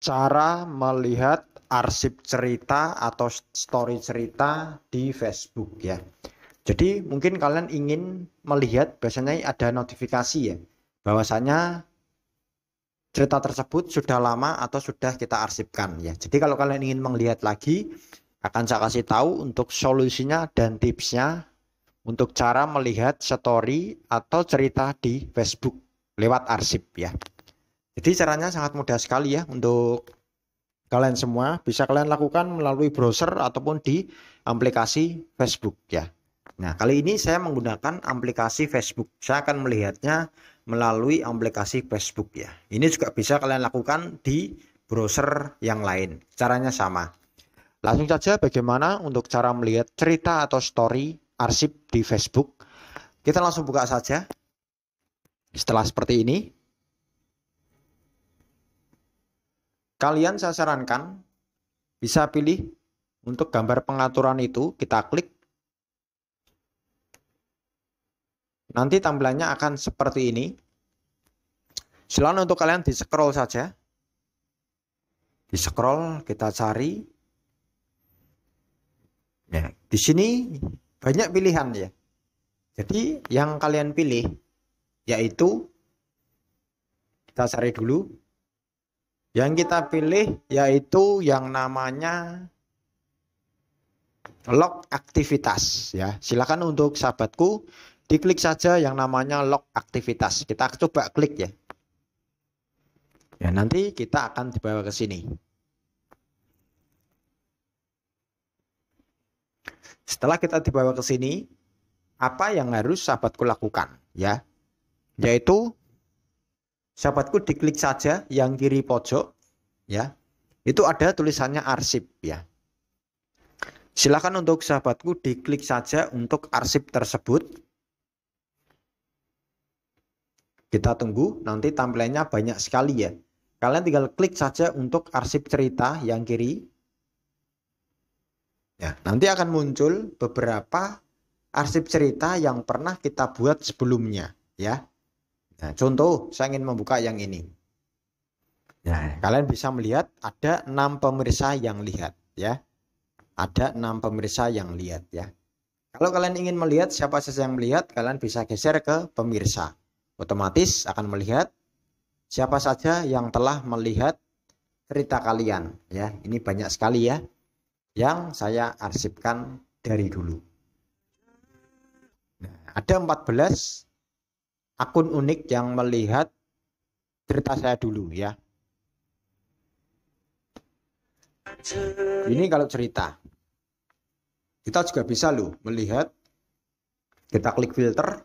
cara melihat arsip cerita atau story cerita di Facebook ya. Jadi mungkin kalian ingin melihat biasanya ada notifikasi ya bahwasanya cerita tersebut sudah lama atau sudah kita arsipkan ya. Jadi kalau kalian ingin melihat lagi akan saya kasih tahu untuk solusinya dan tipsnya untuk cara melihat story atau cerita di Facebook lewat arsip ya. Jadi caranya sangat mudah sekali ya untuk kalian semua bisa kalian lakukan melalui browser ataupun di aplikasi Facebook ya. Nah, kali ini saya menggunakan aplikasi Facebook. Saya akan melihatnya melalui aplikasi Facebook ya. Ini juga bisa kalian lakukan di browser yang lain. Caranya sama. Langsung saja bagaimana untuk cara melihat cerita atau story arsip di Facebook. Kita langsung buka saja. Setelah seperti ini, Kalian saya sarankan bisa pilih untuk gambar pengaturan itu kita klik. Nanti tampilannya akan seperti ini. selain untuk kalian di scroll saja. Di scroll kita cari. Ya, di sini banyak pilihan ya. Jadi yang kalian pilih yaitu kita cari dulu yang kita pilih yaitu yang namanya log aktivitas ya. Silakan untuk sahabatku diklik saja yang namanya log aktivitas. Kita coba klik ya. Ya, nanti kita akan dibawa ke sini. Setelah kita dibawa ke sini, apa yang harus sahabatku lakukan ya? Yaitu sahabatku diklik saja yang kiri pojok ya. Itu ada tulisannya arsip ya. Silakan untuk sahabatku diklik saja untuk arsip tersebut. Kita tunggu nanti tampilannya banyak sekali ya. Kalian tinggal klik saja untuk arsip cerita yang kiri. Ya, nanti akan muncul beberapa arsip cerita yang pernah kita buat sebelumnya ya. Nah, contoh saya ingin membuka yang ini. Nah, nah, kalian bisa melihat ada enam pemirsa yang lihat ya. Ada enam pemirsa yang lihat ya. Kalau kalian ingin melihat siapa saja yang melihat, kalian bisa geser ke pemirsa. Otomatis akan melihat siapa saja yang telah melihat cerita kalian ya. Ini banyak sekali ya yang saya arsipkan dari dulu. Nah, ada 14 akun unik yang melihat cerita saya dulu ya. Ini kalau cerita. Kita juga bisa loh melihat kita klik filter.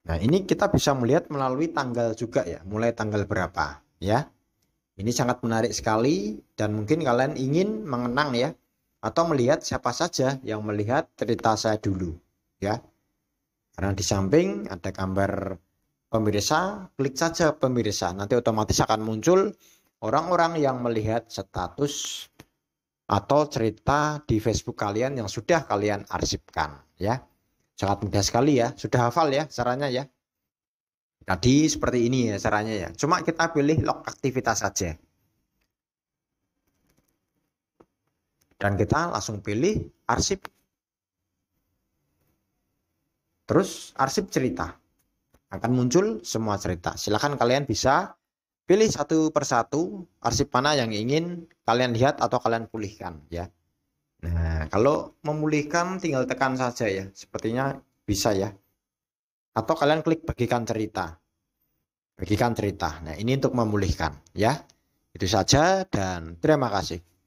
Nah, ini kita bisa melihat melalui tanggal juga ya, mulai tanggal berapa ya. Ini sangat menarik sekali dan mungkin kalian ingin mengenang ya atau melihat siapa saja yang melihat cerita saya dulu ya. Karena di samping ada gambar pemirsa, klik saja pemirsa. Nanti otomatis akan muncul orang-orang yang melihat status atau cerita di Facebook kalian yang sudah kalian arsipkan ya. Sangat mudah sekali ya, sudah hafal ya caranya ya. Tadi seperti ini ya caranya ya. Cuma kita pilih log aktivitas saja. Dan kita langsung pilih arsip Terus arsip cerita. Akan muncul semua cerita. Silahkan kalian bisa pilih satu persatu arsip mana yang ingin kalian lihat atau kalian pulihkan ya. Nah, kalau memulihkan tinggal tekan saja ya. Sepertinya bisa ya. Atau kalian klik bagikan cerita. Bagikan cerita. Nah, ini untuk memulihkan ya. Itu saja dan terima kasih.